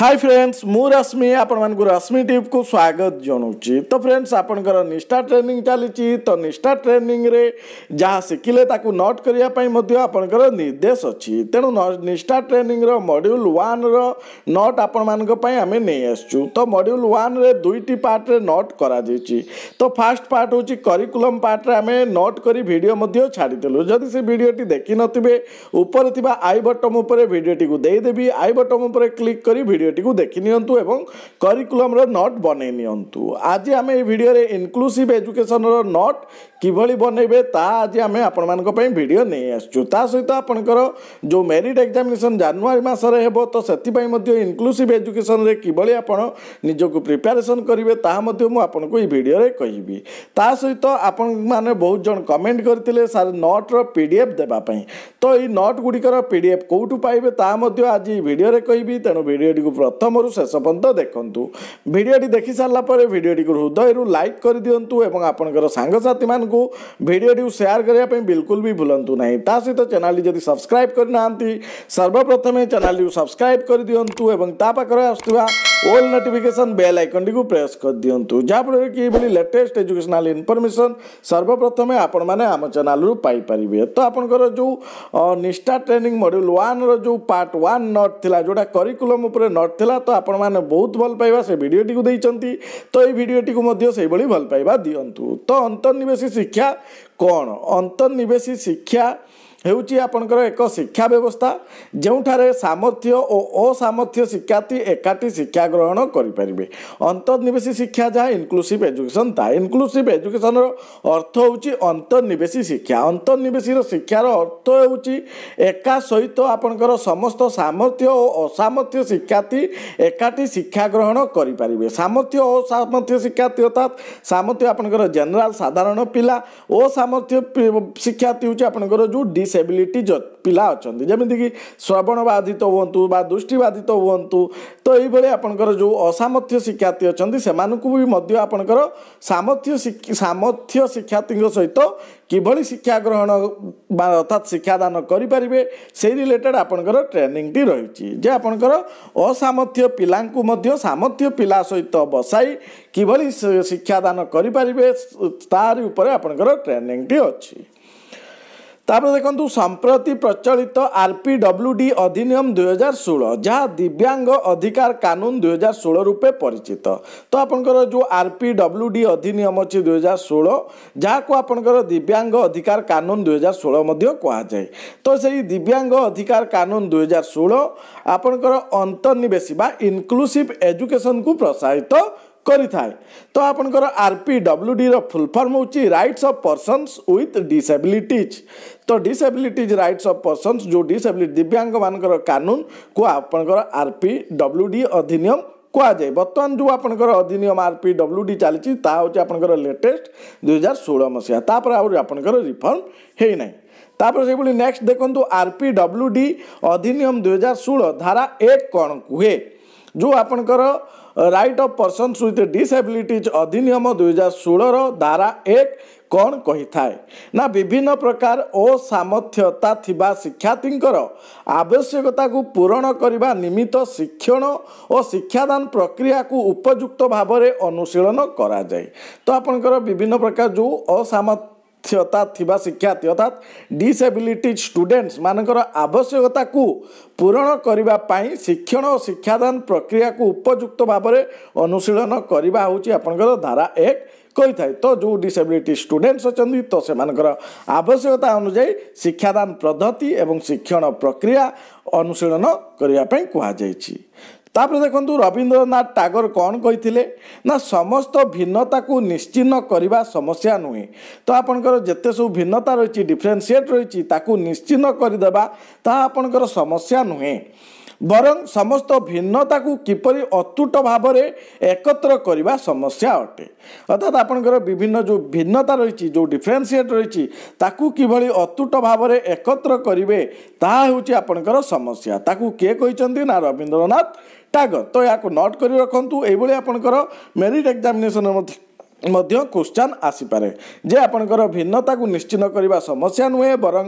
hi friends मु रश्मि आपण रश्मि टीप को स्वागत जनाऊँ तो फ्रेंड्स आपणकर निष्ठा ट्रेनिंग चली तो निष्ठा ट्रेनिंग रे जहाँ शिखिले नोट करने निर्देश अच्छी तेणु निष्ठा ट्रेनिंग रो मॉड्यूल वन रोट आपण मानी आम नहीं तो मड्यूल वन दुईट पार्ट्रे नोट कर तो फास्ट पार्ट हूँ करिकुलम पार्ट्रे आम नोट कर भिडियो छाड़ू जदि से भिडटी देखी नए ऊपर आई बटम उपरे भिडटी को देदेवी आई बटम उपरे क्लिक कर ଭିଡ଼ିଓଟିକୁ ଦେଖିନିଅନ୍ତୁ ଏବଂ କରିକୁଲମ୍ର ନଟ୍ ବନେଇ ନିଅନ୍ତୁ ଆଜି ଆମେ ଏହି ଭିଡ଼ିଓରେ ଇନକ୍ଲୁସିଭ୍ ଏଜୁକେସନ୍ର ନଟ୍ କିଭଳି ବନେଇବେ ତାହା ଆଜି ଆମେ ଆପଣମାନଙ୍କ ପାଇଁ ଭିଡ଼ିଓ ନେଇ ଆସିଛୁ ତା ସହିତ ଆପଣଙ୍କର ଯେଉଁ ମେରିଟ୍ ଏକ୍ଜାମିନେସନ୍ ଜାନୁଆରୀ ମାସରେ ହେବ ତ ସେଥିପାଇଁ ମଧ୍ୟ ଇନକ୍ଲୁସିଭ୍ ଏଜୁକେସନ୍ରେ କିଭଳି ଆପଣ ନିଜକୁ ପ୍ରିପାରେସନ୍ କରିବେ ତାହା ମଧ୍ୟ ମୁଁ ଆପଣଙ୍କୁ ଏହି ଭିଡ଼ିଓରେ କହିବି ତା ସହିତ ଆପଣମାନେ ବହୁତ ଜଣ କମେଣ୍ଟ କରିଥିଲେ ସାର୍ ନଟ୍ର ପି ଡି ଏଫ୍ ଦେବା ପାଇଁ ତ ଏହି ନଟ୍ ଗୁଡ଼ିକର ପି ଡି ଏଫ୍ କେଉଁଠୁ ପାଇବେ ତାହା ମଧ୍ୟ ଆଜି ଭିଡ଼ିଓରେ କହିବି ତେଣୁ ଭିଡ଼ିଓଟିକୁ ପ୍ରଥମରୁ ଶେଷ ପର୍ଯ୍ୟନ୍ତ ଦେଖନ୍ତୁ ଭିଡ଼ିଓଟି ଦେଖିସାରିଲା ପରେ ଭିଡ଼ିଓଟିକୁ ହୃଦୟରୁ ଲାଇକ୍ କରିଦିଅନ୍ତୁ ଏବଂ ଆପଣଙ୍କର ସାଙ୍ଗସାଥିମାନଙ୍କୁ ଭିଡ଼ିଓଟିକୁ ସେୟାର କରିବା ପାଇଁ ବିଲକୁଲ ବି ଭୁଲନ୍ତୁ ନାହିଁ ତା ସହିତ ଚ୍ୟାନେଲଟି ଯଦି ସବସ୍କ୍ରାଇବ୍ କରିନାହାନ୍ତି ସର୍ବପ୍ରଥମେ ଚ୍ୟାନେଲଟିକୁ ସବସ୍କ୍ରାଇବ୍ କରିଦିଅନ୍ତୁ ଏବଂ ତା ପାଖରେ ଆସୁଥିବା অল নোটিফিকেশন বেল আইকন দিগু প্রেস কর দিয়ন্তু যা পড় কি বুলি লেটেস্ট এডুকেশনাল ইনফরমেশন সর্বপ্রথমে আপন মানে আম চ্যানেল লৈ পাই পারিবে তো আপন গৰ যে নিষ্টা ট্ৰেনিং মডিউল 1 ৰ যে पार्ट 1 নৰ থিলা জডা 커িকুলাম ওপৰে নৰ থিলা তো আপন মানে বহুত ভাল পাইবা সেই ভিডিওটি কো দেইচন্তি তো এই ভিডিওটি কো মধ্য সেই বুলি ভাল পাইবা দিয়ন্তু তো অন্তৰ্নিবেশী শিক্ষা কোন অন্তৰ্নিবেশী শিক্ষা ହେଉଛି ଆପଣଙ୍କର ଏକ ଶିକ୍ଷା ବ୍ୟବସ୍ଥା ଯେଉଁଠାରେ ସାମର୍ଥ୍ୟ ଓ ଅସାମର୍ଥ୍ୟ ଶିକ୍ଷାର୍ଥୀ ଏକାଠି ଶିକ୍ଷା ଗ୍ରହଣ କରିପାରିବେ ଅନ୍ତର୍ନିବେଶୀ ଶିକ୍ଷା ଯାହା ଇନକ୍ଲୁସିଭ୍ ଏଜୁକେସନ୍ ତାହା ଇନକ୍ଲୁସିଭ୍ ଏଜୁକେସନ୍ର ଅର୍ଥ ହେଉଛି ଅନ୍ତର୍ନିବେଶୀ ଶିକ୍ଷା ଅନ୍ତର୍ନିବେଶୀର ଶିକ୍ଷାର ଅର୍ଥ ହେଉଛି ଏକା ସହିତ ଆପଣଙ୍କର ସମସ୍ତ ସାମର୍ଥ୍ୟ ଓ ଅସାମର୍ଥ୍ୟ ଶିକ୍ଷାର୍ଥୀ ଏକାଠି ଶିକ୍ଷା ଗ୍ରହଣ କରିପାରିବେ ସାମର୍ଥ୍ୟ ଓ ସାମର୍ଥ୍ୟ ଶିକ୍ଷାର୍ଥୀ ଅର୍ଥାତ୍ ସାମର୍ଥ୍ୟ ଆପଣଙ୍କର ଜେନେରାଲ୍ ସାଧାରଣ ପିଲା ଓ ସାମର୍ଥ୍ୟ ଶିକ୍ଷାର୍ଥୀ ହେଉଛି ଆପଣଙ୍କର ଯେଉଁ ଡି ଡିସେବିଲିଟି ପିଲା ଅଛନ୍ତି ଯେମିତିକି ଶ୍ରବଣ ବାଧିତ ହୁଅନ୍ତୁ ବା ଦୃଷ୍ଟି ବାଧିତ ହୁଅନ୍ତୁ ତ ଏହିଭଳି ଆପଣଙ୍କର ଯେଉଁ ଅସାମର୍ଥ୍ୟ ଶିକ୍ଷାର୍ଥୀ ଅଛନ୍ତି ସେମାନଙ୍କୁ ବି ମଧ୍ୟ ଆପଣଙ୍କର ସାମର୍ଥ୍ୟ ସାମର୍ଥ୍ୟ ଶିକ୍ଷାର୍ଥୀଙ୍କ ସହିତ କିଭଳି ଶିକ୍ଷା ଗ୍ରହଣ ବା ଅର୍ଥାତ୍ ଶିକ୍ଷାଦାନ କରିପାରିବେ ସେଇ ରିଲେଟେଡ଼୍ ଆପଣଙ୍କର ଟ୍ରେନିଂଟି ରହିଛି ଯେ ଆପଣଙ୍କର ଅସାମର୍ଥ୍ୟ ପିଲାଙ୍କୁ ମଧ୍ୟ ସାମର୍ଥ୍ୟ ପିଲା ସହିତ ବସାଇ କିଭଳି ଶିକ୍ଷାଦାନ କରିପାରିବେ ତାରି ଉପରେ ଆପଣଙ୍କର ଟ୍ରେନିଂଟି ଅଛି ତାପରେ ଦେଖନ୍ତୁ ସମ୍ପ୍ରତି ପ୍ରଚଳିତ ଆର୍ ପି ଡବ୍ଲ୍ୟୁ ଡି ଅଧିନିୟମ ଦୁଇହଜାର ଷୋହଳ ଯାହା ଦିବ୍ୟାଙ୍ଗ ଅଧିକାର କାନୁନ ଦୁଇହଜାର ଷୋହଳ ରୂପେ ପରିଚିତ ତ ଆପଣଙ୍କର ଯେଉଁ ଆର୍ ପି ଡବ୍ଲ୍ୟୁ ଡି ଅଧିନିୟମ ଅଛି ଦୁଇହଜାର ଷୋହଳ ଯାହାକୁ ଆପଣଙ୍କର ଦିବ୍ୟାଙ୍ଗ ଅଧିକାର କାନୁନ ଦୁଇହଜାର ଷୋହଳ ମଧ୍ୟ କୁହାଯାଏ ତ ସେଇ ଦିବ୍ୟାଙ୍ଗ ଅଧିକାର କାନୁନ ଦୁଇହଜାର ଷୋହଳ ଆପଣଙ୍କର ଅନ୍ତର୍ନିବେଶୀ ବା ଇନକ୍ଲୁସିଭ୍ ଏଜୁକେସନ୍କୁ ପ୍ରୋତ୍ସାହିତ କରିଥାଏ ତ ଆପଣଙ୍କର ଆର୍ ପି ଡବ୍ଲ୍ୟୁ ଡିର ଫୁଲ୍ ଫର୍ମ ହେଉଛି rights of persons with disabilities ତ ଡିସଏବିଲିଟିଜ୍ ରାଇଟ୍ସ ଅଫ୍ ପର୍ସନ୍ସ ଯେଉଁ ଡିସଏବିଲିଟି ଦିବ୍ୟାଙ୍ଗମାନଙ୍କର କାନୁନକୁ ଆପଣଙ୍କର ଆର୍ ପି ଡବ୍ଲ୍ୟୁ ଡି ଅଧିନିୟମ କୁହାଯାଏ ବର୍ତ୍ତମାନ ଯେଉଁ ଆପଣଙ୍କର ଅଧିନିୟମ ଆର୍ ପି ଡବ୍ଲ୍ୟୁ ଡି ଚାଲିଛି ତାହା ହେଉଛି ଆପଣଙ୍କର ଲେଟେଷ୍ଟ ଦୁଇହଜାର ଷୋହଳ ମସିହା ତାପରେ ଆହୁରି ଆପଣଙ୍କର ରିଫର୍ମ ହେଇନାହିଁ ତାପରେ ସେଭଳି ନେକ୍ସଟ ଦେଖନ୍ତୁ ଆର୍ ପି ଡବ୍ଲ୍ୟୁ ଡି ଅଧିନିୟମ ଦୁଇହଜାର ଷୋହଳ ଧାରା ଏକ କ'ଣ କୁହେ ଯେଉଁ ଆପଣଙ୍କର right of persons with disabilities ଅଧିନିୟମ ଦୁଇହଜାର ଷୋହଳର ଧାରା ଏକ କ'ଣ କହିଥାଏ ନା ବିଭିନ୍ନ ପ୍ରକାର ଅସାମର୍ଥ୍ୟତା ଥିବା ଶିକ୍ଷାର୍ଥୀଙ୍କର ଆବଶ୍ୟକତାକୁ ପୂରଣ କରିବା ନିମିତ୍ତ ଶିକ୍ଷଣ ଓ ଶିକ୍ଷାଦାନ ପ୍ରକ୍ରିୟାକୁ ଉପଯୁକ୍ତ ଭାବରେ ଅନୁଶୀଳନ କରାଯାଏ ତ ଆପଣଙ୍କର ବିଭିନ୍ନ ପ୍ରକାର ଯେଉଁ ଅସାମର୍ଥ୍ୟ ଦକ୍ଷତା ଥିବା ଶିକ୍ଷାର୍ଥୀ ଅର୍ଥାତ୍ ଡିସେବିଲିଟି ମାନଙ୍କର ଆବଶ୍ୟକତାକୁ ପୂରଣ କରିବା ପାଇଁ ଶିକ୍ଷଣ ଓ ଶିକ୍ଷାଦାନ ପ୍ରକ୍ରିୟାକୁ ଉପଯୁକ୍ତ ଭାବରେ ଅନୁଶୀଳନ କରିବା ହେଉଛି ଆପଣଙ୍କର ଧାରା ଏକ କହିଥାଏ ତ ଯେଉଁ ଡିସେବିଲିଟି ଷ୍ଟୁଡେଣ୍ଟସ୍ ଅଛନ୍ତି ତ ସେମାନଙ୍କର ଆବଶ୍ୟକତା ଅନୁଯାୟୀ ଶିକ୍ଷାଦାନ ପଦ୍ଧତି ଏବଂ ଶିକ୍ଷଣ ପ୍ରକ୍ରିୟା ଅନୁଶୀଳନ କରିବା ପାଇଁ କୁହାଯାଇଛି ତାପରେ ଦେଖନ୍ତୁ ରବୀନ୍ଦ୍ରନାଥ ଟାଗୋର କ'ଣ କହିଥିଲେ ନା ସମସ୍ତ ଭିନ୍ନତାକୁ ନିଶ୍ଚିହ୍ନ କରିବା ସମସ୍ୟା ନୁହେଁ ତ ଆପଣଙ୍କର ଯେତେ ସବୁ ଭିନ୍ନତା ରହିଛି ଡିଫରେନ୍ସିଏଟ୍ ରହିଛି ତାକୁ ନିଶ୍ଚିହ୍ନ କରିଦେବା ତାହା ଆପଣଙ୍କର ସମସ୍ୟା ନୁହେଁ ବରଂ ସମସ୍ତ ଭିନ୍ନତାକୁ କିପରି ଅତୁଟ ଭାବରେ ଏକତ୍ର କରିବା ସମସ୍ୟା ଅଟେ ଅର୍ଥାତ୍ ଆପଣଙ୍କର ବିଭିନ୍ନ ଯେଉଁ ଭିନ୍ନତା ରହିଛି ଯେଉଁ ଡିଫରେନ୍ସିଏଟ୍ ରହିଛି ତାକୁ କିଭଳି ଅତୁଟ ଭାବରେ ଏକତ୍ର କରିବେ ତାହା ହେଉଛି ଆପଣଙ୍କର ସମସ୍ୟା ତାକୁ କିଏ କହିଛନ୍ତି ନା ରବୀନ୍ଦ୍ରନାଥ ଟାଗ ତ ଏହାକୁ ନୋଟ୍ କରି ରଖନ୍ତୁ ଏହିଭଳି ଆପଣଙ୍କର ମେରିଟ୍ ଏକ୍ଜାମିନେସନ୍ରେ ମଧ୍ୟ ମଧ୍ୟ କ୍ୱଶ୍ଚାନ୍ ଆସିପାରେ ଯେ ଆପଣଙ୍କର ଭିନ୍ନତାକୁ ନିଶ୍ଚିତ କରିବା ସମସ୍ୟା ନୁହେଁ ବରଂ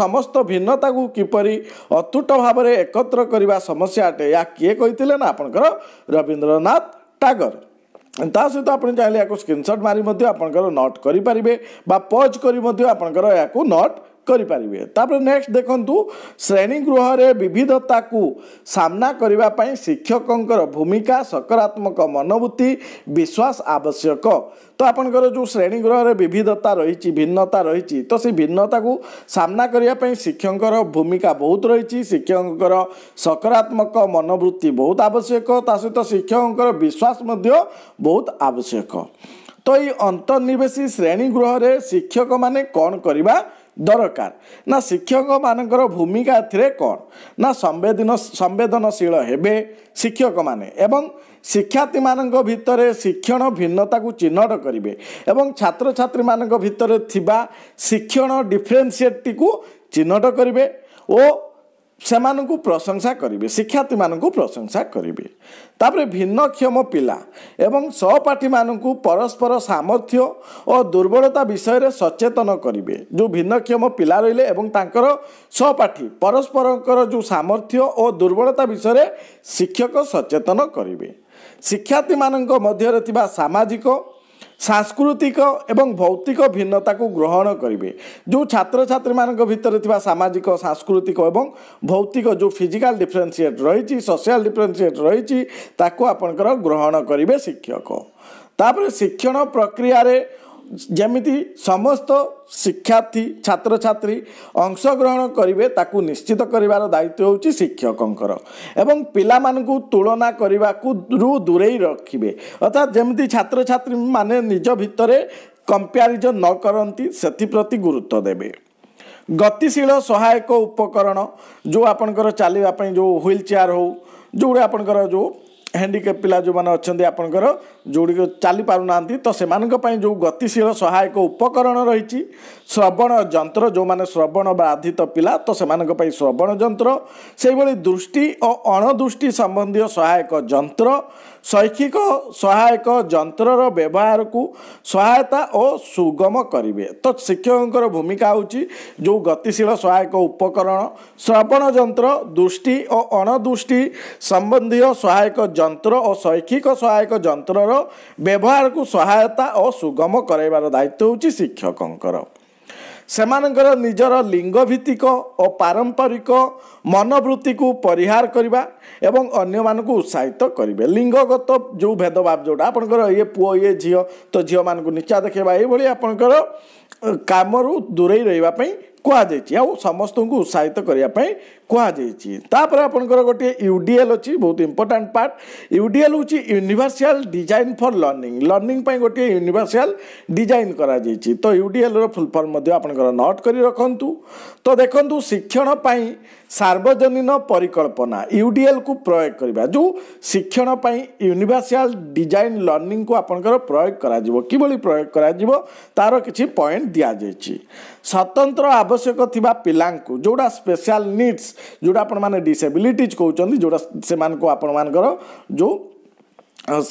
ସମସ୍ତ ଭିନ୍ନତାକୁ କିପରି ଅତୁଟ ଭାବରେ ଏକତ୍ର କରିବା ସମସ୍ୟା ଅଟେ ଏହା କିଏ କହିଥିଲେ ନା ଆପଣଙ୍କର ରବୀନ୍ଦ୍ରନାଥ ଟାଗର ତା ସହିତ ଆପଣ ଚାହିଁଲେ ଏହାକୁ ସ୍କ୍ରିନ୍ସଟ୍ ମାରି ମଧ୍ୟ ଆପଣଙ୍କର ନୋଟ୍ କରିପାରିବେ ବା ପଜ୍ କରି ମଧ୍ୟ ଆପଣଙ୍କର ଏହାକୁ ନୋଟ୍ କରିପାରିବେ ତାପରେ ନେକ୍ସଟ ଦେଖନ୍ତୁ ଶ୍ରେଣୀଗୃହରେ ବିବିଧତାକୁ ସାମ୍ନା କରିବା ପାଇଁ ଶିକ୍ଷକଙ୍କର ଭୂମିକା ସକାରାତ୍ମକ ମନବୃତ୍ତି ବିଶ୍ୱାସ ଆବଶ୍ୟକ ତ ଆପଣଙ୍କର ଯେଉଁ ଶ୍ରେଣୀଗୃହରେ ବିବିଧତା ରହିଛି ଭିନ୍ନତା ରହିଛି ତ ସେ ଭିନ୍ନତାକୁ ସାମ୍ନା କରିବା ପାଇଁ ଶିକ୍ଷକଙ୍କର ଭୂମିକା ବହୁତ ରହିଛି ଶିକ୍ଷକଙ୍କର ସକାରାତ୍ମକ ମନବୃତ୍ତି ବହୁତ ଆବଶ୍ୟକ ତା ସହିତ ଶିକ୍ଷକଙ୍କର ବିଶ୍ୱାସ ମଧ୍ୟ ବହୁତ ଆବଶ୍ୟକ ତ ଏଇ ଅନ୍ତର୍ନିବେଶୀ ଶ୍ରେଣୀଗୃହରେ ଶିକ୍ଷକମାନେ କ'ଣ କରିବା ଦରକାର ନା ଶିକ୍ଷକମାନଙ୍କର ଭୂମିକା ଏଥିରେ କ'ଣ ନା ସମ୍ବେଦନ ସମ୍ବେଦନଶୀଳ ହେବେ ଶିକ୍ଷକମାନେ ଏବଂ ଶିକ୍ଷାର୍ଥୀମାନଙ୍କ ଭିତରେ ଶିକ୍ଷଣ ଭିନ୍ନତାକୁ ଚିହ୍ନଟ କରିବେ ଏବଂ ଛାତ୍ରଛାତ୍ରୀମାନଙ୍କ ଭିତରେ ଥିବା ଶିକ୍ଷଣ ଡିଫରେନ୍ସିଏଟ୍ଟିକୁ ଚିହ୍ନଟ କରିବେ ଓ ସେମାନଙ୍କୁ ପ୍ରଶଂସା କରିବେ ଶିକ୍ଷାର୍ଥୀମାନଙ୍କୁ ପ୍ରଶଂସା କରିବେ ତାପରେ ଭିନ୍ନକ୍ଷମ ପିଲା ଏବଂ ସହପାଠୀମାନଙ୍କୁ ପରସ୍ପର ସାମର୍ଥ୍ୟ ଓ ଦୁର୍ବଳତା ବିଷୟରେ ସଚେତନ କରିବେ ଯେଉଁ ଭିନ୍ନକ୍ଷମ ପିଲା ରହିଲେ ଏବଂ ତାଙ୍କର ସହପାଠୀ ପରସ୍ପରଙ୍କର ଯେଉଁ ସାମର୍ଥ୍ୟ ଓ ଦୁର୍ବଳତା ବିଷୟରେ ଶିକ୍ଷକ ସଚେତନ କରିବେ ଶିକ୍ଷାର୍ଥୀମାନଙ୍କ ମଧ୍ୟରେ ଥିବା ସାମାଜିକ ସାଂସ୍କୃତିକ ଏବଂ ଭୌତିକ ଭିନ୍ନତାକୁ ଗ୍ରହଣ କରିବେ ଯେଉଁ ଛାତ୍ରଛାତ୍ରୀମାନଙ୍କ ଭିତରେ ଥିବା ସାମାଜିକ ସାଂସ୍କୃତିକ ଏବଂ ଭୌତିକ ଯେଉଁ ଫିଜିକାଲ୍ ଡିଫରେନ୍ସିଏଟ୍ ରହିଛି ସୋସିଆଲ୍ ଡିଫରେନ୍ସିଏଟ୍ ରହିଛି ତାକୁ ଆପଣଙ୍କର ଗ୍ରହଣ କରିବେ ଶିକ୍ଷକ ତାପରେ ଶିକ୍ଷଣ ପ୍ରକ୍ରିୟାରେ ଯେମିତି ସମସ୍ତ ଶିକ୍ଷାର୍ଥୀ ଛାତ୍ରଛାତ୍ରୀ ଅଂଶଗ୍ରହଣ କରିବେ ତାକୁ ନିଶ୍ଚିତ କରିବାର ଦାୟିତ୍ୱ ହେଉଛି ଶିକ୍ଷକଙ୍କର ଏବଂ ପିଲାମାନଙ୍କୁ ତୁଳନା କରିବାକୁ ରୁ ଦୂରେଇ ରଖିବେ ଅର୍ଥାତ୍ ଯେମିତି ଛାତ୍ରଛାତ୍ରୀମାନେ ନିଜ ଭିତରେ କମ୍ପାରିଜନ୍ ନ କରନ୍ତି ସେଥିପ୍ରତି ଗୁରୁତ୍ୱ ଦେବେ ଗତିଶୀଳ ସହାୟକ ଉପକରଣ ଯେଉଁ ଆପଣଙ୍କର ଚାଲିବା ପାଇଁ ଯେଉଁ ହ୍ୱିଲ୍ ଚେୟାର ହେଉ ଯେଉଁଗୁଡ଼ା ଆପଣଙ୍କର ଯେଉଁ ହ୍ୟାଣ୍ଡିକେପ୍ ପିଲା ଯେଉଁମାନେ ଅଛନ୍ତି ଆପଣଙ୍କର ଯେଉଁଗୁଡ଼ିକ ଚାଲିପାରୁନାହାନ୍ତି ତ ସେମାନଙ୍କ ପାଇଁ ଯେଉଁ ଗତିଶୀଳ ସହାୟକ ଉପକରଣ ରହିଛି ଶ୍ରବଣ ଯନ୍ତ୍ର ଯେଉଁମାନେ ଶ୍ରବଣ ବାଧିତ ପିଲା ତ ସେମାନଙ୍କ ପାଇଁ ଶ୍ରବଣ ଯନ୍ତ୍ର ସେହିଭଳି ଦୃଷ୍ଟି ଓ ଅଣଦୃଷ୍ଟି ସମ୍ବନ୍ଧୀୟ ସହାୟକ ଯନ୍ତ୍ର ଶୈକ୍ଷିକ ସହାୟକ ଯନ୍ତ୍ରର ବ୍ୟବହାରକୁ ସହାୟତା ଓ ସୁଗମ କରିବେ ତ ଶିକ୍ଷକଙ୍କର ଭୂମିକା ହେଉଛି ଯେଉଁ ଗତିଶୀଳ ସହାୟକ ଉପକରଣ ଶ୍ରବଣ ଯନ୍ତ୍ର ଦୃଷ୍ଟି ଓ ଅଣଦୃଷ୍ଟି ସମ୍ବନ୍ଧୀୟ ସହାୟକ ଯନ୍ତ୍ର ଓ ଶୈକ୍ଷିକ ସହାୟକ ଯନ୍ତ୍ରର ବ୍ୟବହାରକୁ ସହାୟତା ଓ ସୁଗମ କରାଇବାର ଦାୟିତ୍ୱ ହେଉଛି ଶିକ୍ଷକଙ୍କର ସେମାନଙ୍କର ନିଜର ଲିଙ୍ଗ ଭିତ୍ତିକ ଓ ପାରମ୍ପରିକ ମନୋବୃତ୍ତିକୁ ପରିହାର କରିବା ଏବଂ ଅନ୍ୟମାନଙ୍କୁ ଉତ୍ସାହିତ କରିବେ ଲିଙ୍ଗଗତ ଯେଉଁ ଭେଦଭାବ ଯେଉଁଟା ଆପଣଙ୍କର ଇଏ ପୁଅ ଇଏ ଝିଅ ତ ଝିଅମାନଙ୍କୁ ନିଚା ଦେଖେଇବା ଏଇଭଳି ଆପଣଙ୍କର କାମରୁ ଦୂରେଇ ରହିବା ପାଇଁ କୁହାଯାଇଛି ଆଉ ସମସ୍ତଙ୍କୁ ଉତ୍ସାହିତ କରିବା ପାଇଁ କୁହାଯାଇଛି ତାପରେ ଆପଣଙ୍କର ଗୋଟିଏ ୟୁ ଡି ଏଲ୍ ଅଛି ବହୁତ important part U D L ହେଉଛି universal design for learning learning ପାଇଁ ଗୋଟିଏ ୟୁନିଭର୍ସିଆଲ୍ ଡିଜାଇନ୍ କରାଯାଇଛି ତ ୟୁ ଡି ଏଲ୍ର ଫୁଲ୍ ଫର୍ମ ମଧ୍ୟ ଆପଣଙ୍କର ନୋଟ୍ କରି ରଖନ୍ତୁ ତ ଦେଖନ୍ତୁ ଶିକ୍ଷଣ ପାଇଁ ସାର୍ବଜନୀନ ପରିକଳ୍ପନା ୟୁ ଡି ଏଲ୍କୁ ପ୍ରୟୋଗ କରିବା ଯେଉଁ ଶିକ୍ଷଣ ପାଇଁ ୟୁନିଭର୍ସିଆଲ୍ ଡିଜାଇନ୍ ଲର୍ଣ୍ଣିଂକୁ ଆପଣଙ୍କର ପ୍ରୟୋଗ କରାଯିବ କିଭଳି ପ୍ରୟୋଗ କରାଯିବ ତା'ର କିଛି ପଏଣ୍ଟ ଦିଆଯାଇଛି ସ୍ୱତନ୍ତ୍ର ଆବଶ୍ୟକ ଥିବା ପିଲାଙ୍କୁ ଯେଉଁଟା ସ୍ପେଶାଲ ନିଡ଼ସ ଯେଉଁଟା ଆପଣମାନେ ଡିସେବିଲିଟିଜ୍ କହୁଛନ୍ତି ଯେଉଁଟା ସେମାନଙ୍କୁ ଆପଣମାନଙ୍କର ଯେଉଁ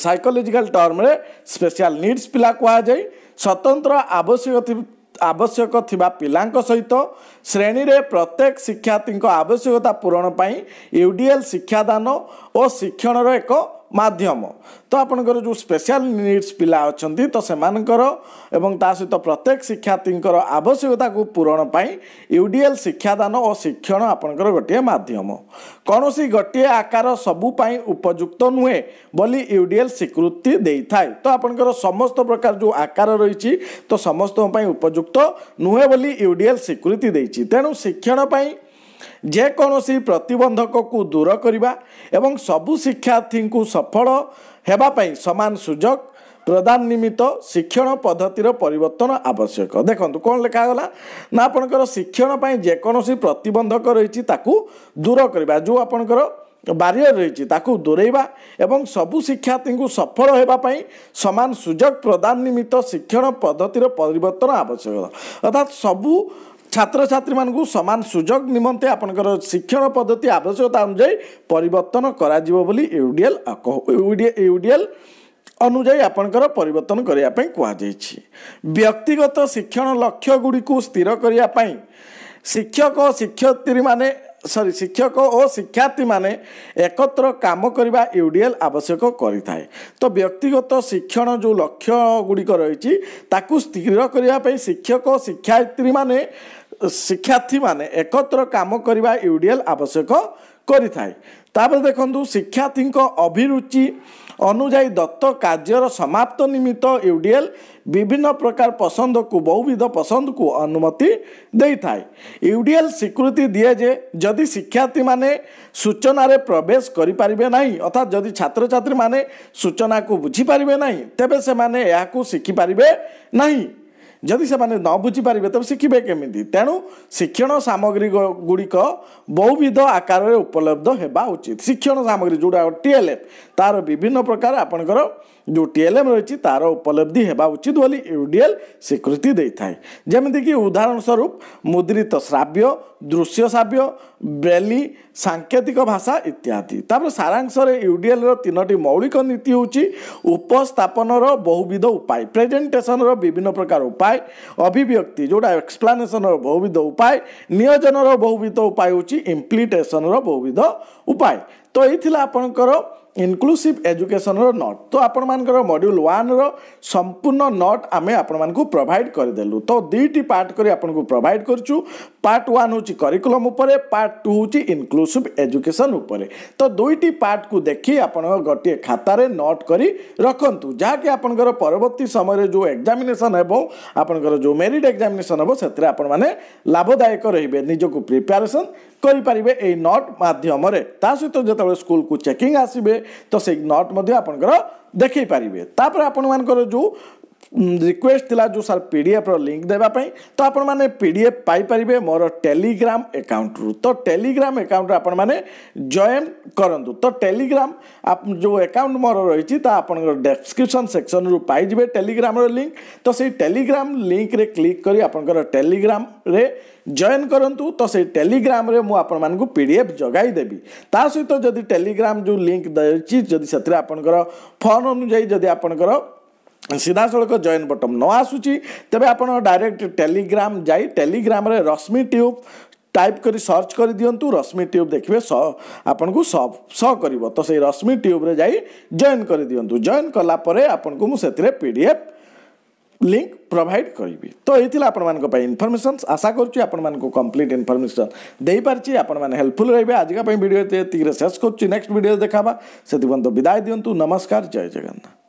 ସାଇକୋଲୋଜିକାଲ ଟର୍ମରେ ସ୍ପେଶାଲ ନିଡ଼ସ ପିଲା କୁହାଯାଏ ସ୍ୱତନ୍ତ୍ର ଆବଶ୍ୟକ ଆବଶ୍ୟକ ଥିବା ପିଲାଙ୍କ ସହିତ ଶ୍ରେଣୀରେ ପ୍ରତ୍ୟେକ ଶିକ୍ଷାର୍ଥୀଙ୍କ ଆବଶ୍ୟକତା ପୂରଣ ପାଇଁ ୟୁ ଡି ଏଲ୍ ଶିକ୍ଷାଦାନ ଓ ଶିକ୍ଷଣର ଏକ ମାଧ୍ୟମ ତ ଆପଣଙ୍କର ଯେଉଁ ସ୍ପେଶାଲ ନିଡ଼୍ସ ପିଲା ଅଛନ୍ତି ତ ସେମାନଙ୍କର ଏବଂ ତା ସହିତ ପ୍ରତ୍ୟେକ ଶିକ୍ଷାର୍ଥୀଙ୍କର ଆବଶ୍ୟକତାକୁ ପୂରଣ ପାଇଁ ୟୁ ଡି ଏଲ୍ ଶିକ୍ଷାଦାନ ଓ ଶିକ୍ଷଣ ଆପଣଙ୍କର ଗୋଟିଏ ମାଧ୍ୟମ କୌଣସି ଗୋଟିଏ ଆକାର ସବୁ ପାଇଁ ଉପଯୁକ୍ତ ନୁହେଁ ବୋଲି ୟୁ ଡି ଏଲ୍ ସ୍ୱୀକୃତି ଦେଇଥାଏ ତ ଆପଣଙ୍କର ସମସ୍ତ ପ୍ରକାର ଯେଉଁ ଆକାର ରହିଛି ତ ସମସ୍ତଙ୍କ ପାଇଁ ଉପଯୁକ୍ତ ନୁହେଁ ବୋଲି ୟୁ ଡି ସ୍ୱୀକୃତି ଦେଇଛି ତେଣୁ ଶିକ୍ଷଣ ପାଇଁ ଯେକୌଣସି ପ୍ରତିବନ୍ଧକକୁ ଦୂର କରିବା ଏବଂ ସବୁ ଶିକ୍ଷାର୍ଥୀଙ୍କୁ ସଫଳ ହେବା ପାଇଁ ସମାନ ସୁଯୋଗ ପ୍ରଦାନ ନିମିତ୍ତ ଶିକ୍ଷଣ ପଦ୍ଧତିର ପରିବର୍ତ୍ତନ ଆବଶ୍ୟକ ଦେଖନ୍ତୁ କ'ଣ ଲେଖାଗଲା ନା ଆପଣଙ୍କର ଶିକ୍ଷଣ ପାଇଁ ଯେକୌଣସି ପ୍ରତିବନ୍ଧକ ରହିଛି ତାକୁ ଦୂର କରିବା ଯେଉଁ ଆପଣଙ୍କର ବାରିଅର ରହିଛି ତାକୁ ଦୂରେଇବା ଏବଂ ସବୁ ଶିକ୍ଷାର୍ଥୀଙ୍କୁ ସଫଳ ହେବା ପାଇଁ ସମାନ ସୁଯୋଗ ପ୍ରଦାନ ନିମିତ୍ତ ଶିକ୍ଷଣ ପଦ୍ଧତିର ପରିବର୍ତ୍ତନ ଆବଶ୍ୟକ ଅର୍ଥାତ୍ ସବୁ ଛାତ୍ରଛାତ୍ରୀମାନଙ୍କୁ ସମାନ ସୁଯୋଗ ନିମନ୍ତେ ଆପଣଙ୍କର ଶିକ୍ଷଣ ପଦ୍ଧତି ଆବଶ୍ୟକତା ଅନୁଯାୟୀ ପରିବର୍ତ୍ତନ କରାଯିବ ବୋଲି ୟୁଡ଼ିଏଲ୍ ୟୁଡ଼ିଏଲ୍ ଅନୁଯାୟୀ ଆପଣଙ୍କର ପରିବର୍ତ୍ତନ କରିବା ପାଇଁ କୁହାଯାଇଛି ବ୍ୟକ୍ତିଗତ ଶିକ୍ଷଣ ଲକ୍ଷ୍ୟଗୁଡ଼ିକୁ ସ୍ଥିର କରିବା ପାଇଁ ଶିକ୍ଷକ ଓ ଶିକ୍ଷୟତ୍ରୀମାନେ ସରି ଶିକ୍ଷକ ଓ ଶିକ୍ଷାର୍ଥୀମାନେ ଏକତ୍ର କାମ କରିବା ୟୁଡ଼ିଏଲ୍ ଆବଶ୍ୟକ କରିଥାଏ ତ ବ୍ୟକ୍ତିଗତ ଶିକ୍ଷଣ ଯେଉଁ ଲକ୍ଷ୍ୟ ଗୁଡ଼ିକ ରହିଛି ତାକୁ ସ୍ଥିର କରିବା ପାଇଁ ଶିକ୍ଷକ ଶିକ୍ଷୟତ୍ରୀମାନେ ଶିକ୍ଷାର୍ଥୀମାନେ ଏକତ୍ର କାମ କରିବା ୟୁଡ଼ିଏଲ୍ ଆବଶ୍ୟକ କରିଥାଏ ତାପରେ ଦେଖନ୍ତୁ ଶିକ୍ଷାର୍ଥୀଙ୍କ ଅଭିରୁଚି ଅନୁଯାୟୀ ଦତ୍ତ କାର୍ଯ୍ୟର ସମାପ୍ତ ନିମିତ୍ତ ୟୁଡ଼ିଏଲ୍ ବିଭିନ୍ନ ପ୍ରକାର ପସନ୍ଦକୁ ବହୁବିଧ ପସନ୍ଦକୁ ଅନୁମତି ଦେଇଥାଏ ୟୁଡ଼ିଏଲ୍ ସ୍ୱୀକୃତି ଦିଏ ଯେ ଯଦି ଶିକ୍ଷାର୍ଥୀମାନେ ସୂଚନାରେ ପ୍ରବେଶ କରିପାରିବେ ନାହିଁ ଅର୍ଥାତ୍ ଯଦି ଛାତ୍ରଛାତ୍ରୀମାନେ ସୂଚନାକୁ ବୁଝିପାରିବେ ନାହିଁ ତେବେ ସେମାନେ ଏହାକୁ ଶିଖିପାରିବେ ନାହିଁ ଯଦି ସେମାନେ ନ ବୁଝିପାରିବେ ତେବେ ଶିଖିବେ କେମିତି ତେଣୁ ଶିକ୍ଷଣ ସାମଗ୍ରୀ ଗୁଡ଼ିକ ବହୁବିଧ ଆକାରରେ ଉପଲବ୍ଧ ହେବା ଉଚିତ ଶିକ୍ଷଣ ସାମଗ୍ରୀ ଯେଉଁଟା ଟିଏଲ୍ଏଫ୍ ତାର ବିଭିନ୍ନ ପ୍ରକାର ଆପଣଙ୍କର ଯେଉଁ ଟିଏଲ୍ଏମ୍ ରହିଛି ତା'ର ଉପଲବ୍ଧି ହେବା ଉଚିତ ବୋଲି ୟୁଡିଏଲ୍ ସ୍ୱୀକୃତି ଦେଇଥାଏ ଯେମିତିକି ଉଦାହରଣ ସ୍ୱରୂପ ମୁଦ୍ରିତ ଶ୍ରାବ୍ୟ ଦୃଶ୍ୟ ଶ୍ରାବ୍ୟ ବ୍ରେଲି ସାଙ୍କେତିକ ଭାଷା ଇତ୍ୟାଦି ତାପରେ ସାରାଂଶରେ ୟୁଡିଏଲ୍ର ତିନୋଟି ମୌଳିକ ନୀତି ହେଉଛି ଉପସ୍ଥାପନର ବହୁବିଧ ଉପାୟ ପ୍ରେଜେଣ୍ଟେସନର ବିଭିନ୍ନ ପ୍ରକାର ଉପାୟ ଅଭିବ୍ୟକ୍ତି ଯେଉଁଟା ଏକ୍ସପ୍ଲାନେସନର ବହୁବିଧ ଉପାୟ ନିୟୋଜନର ବହୁବିଧ ଉପାୟ ହେଉଛି ଇମ୍ପ୍ଲିଟେସନର ବହୁବିଧ ଉପାୟ ତ ଏଇ ଥିଲା ଆପଣଙ୍କର ଇନକ୍ଲୁସିଭ୍ ଏଜୁକେସନ୍ର ନଟ୍ ତ ଆପଣମାନଙ୍କର ମଡ୍ୟୁଲ୍ ୱାନ୍ର ସମ୍ପୂର୍ଣ୍ଣ ନଟ୍ ଆମେ ଆପଣମାନଙ୍କୁ ପ୍ରୋଭାଇଡ଼ କରିଦେଲୁ ତ ଦୁଇଟି ପାର୍ଟ କରି ଆପଣଙ୍କୁ ପ୍ରୋଭାଇଡ଼ କରୁଛୁ ପାର୍ଟ ୱାନ୍ ହେଉଛି କରିକୁଲମ୍ ଉପରେ ପାର୍ଟ ଟୁ ହେଉଛି ଇନକ୍ଲୁସିଭ୍ ଏଜୁକେସନ୍ ଉପରେ ତ ଦୁଇଟି ପାର୍ଟକୁ ଦେଖି ଆପଣ ଗୋଟିଏ ଖାତାରେ ନୋଟ୍ କରି ରଖନ୍ତୁ ଯାହାକି ଆପଣଙ୍କର ପରବର୍ତ୍ତୀ ସମୟରେ ଯେଉଁ ଏକ୍ଜାମିନେସନ୍ ହେବ ଆପଣଙ୍କର ଯେଉଁ ମେରିଟ୍ ଏକ୍ଜାମିନେସନ୍ ହେବ ସେଥିରେ ଆପଣମାନେ ଲାଭଦାୟକ ରହିବେ ନିଜକୁ ପ୍ରିପାରେସନ୍ କରିପାରିବେ ଏଇ ନଟ୍ ମାଧ୍ୟମରେ ତା ସହିତ ଯେତେବେଳେ जिते स्कूल को चेकिंग आसवे तो से नोट आप देखे पारे आपण मानक जो ରିକ୍ୱେଷ୍ଟ ଥିଲା ଯେଉଁ ସାର୍ ପି ଡି ଏଫ୍ର ଲିଙ୍କ୍ ଦେବା ପାଇଁ ତ ଆପଣମାନେ ପି ଡି ଏଫ୍ ପାଇପାରିବେ ମୋର ଟେଲିଗ୍ରାମ ଆକାଉଣ୍ଟରୁ ତ ଟେଲିଗ୍ରାମ ଆକାଉଣ୍ଟରେ ଆପଣମାନେ ଜଏନ୍ କରନ୍ତୁ ତ ଟେଲିଗ୍ରାମ ଯେଉଁ ଆକାଉଣ୍ଟ ମୋର ରହିଛି ତା ଆପଣଙ୍କର ଡେସ୍କ୍ରିପସନ୍ ସେକ୍ସନରୁ ପାଇଯିବେ ଟେଲିଗ୍ରାମର ଲିଙ୍କ୍ ତ ସେଇ ଟେଲିଗ୍ରାମ ଲିଙ୍କ୍ରେ କ୍ଲିକ୍ କରି ଆପଣଙ୍କର ଟେଲିଗ୍ରାମରେ ଜଏନ୍ କରନ୍ତୁ ତ ସେଇ ଟେଲିଗ୍ରାମରେ ମୁଁ ଆପଣମାନଙ୍କୁ ପି ଡି ଏଫ୍ ଯୋଗାଇ ଦେବି ତା ସହିତ ଯଦି ଟେଲିଗ୍ରାମ ଯେଉଁ ଲିଙ୍କ୍ ଦେଇଛି ଯଦି ସେଥିରେ ଆପଣଙ୍କର ଫୋନ୍ ଅନୁଯାୟୀ ଯଦି ଆପଣଙ୍କର ସିଧାସଳଖ ଜଏନ୍ ବଟମ୍ ନ ଆସୁଛି ତେବେ ଆପଣ ଡାଇରେକ୍ଟ ଟେଲିଗ୍ରାମ ଯାଇ ଟେଲିଗ୍ରାମରେ ରଶ୍ମି ଟ୍ୟୁବ୍ ଟାଇପ୍ କରି ସର୍ଚ୍ଚ କରିଦିଅନ୍ତୁ ରଶ୍ମି ଟ୍ୟୁବ୍ ଦେଖିବେ ସ ଆପଣଙ୍କୁ ସ ସ କରିବ ତ ସେଇ ରଶ୍ମି ଟ୍ୟୁବ୍ରେ ଯାଇ ଜଏନ୍ କରିଦିଅନ୍ତୁ ଜଏନ୍ କଲା ପରେ ଆପଣଙ୍କୁ ମୁଁ ସେଥିରେ P D F link provide করবি তো এই আপনার ইনফরমেসন আশা করছি আপনার কমপ্লিট ইনফরমেসন দিয়েপারছি আপনার হেল্পফুল রয়েবে আজকা ভিডিও এত শেষ করছি নেক্সট ভিডিও দেখাবা সেপর্যন্ত বিদায় দিও নমস্কার জয় জগন্নাথ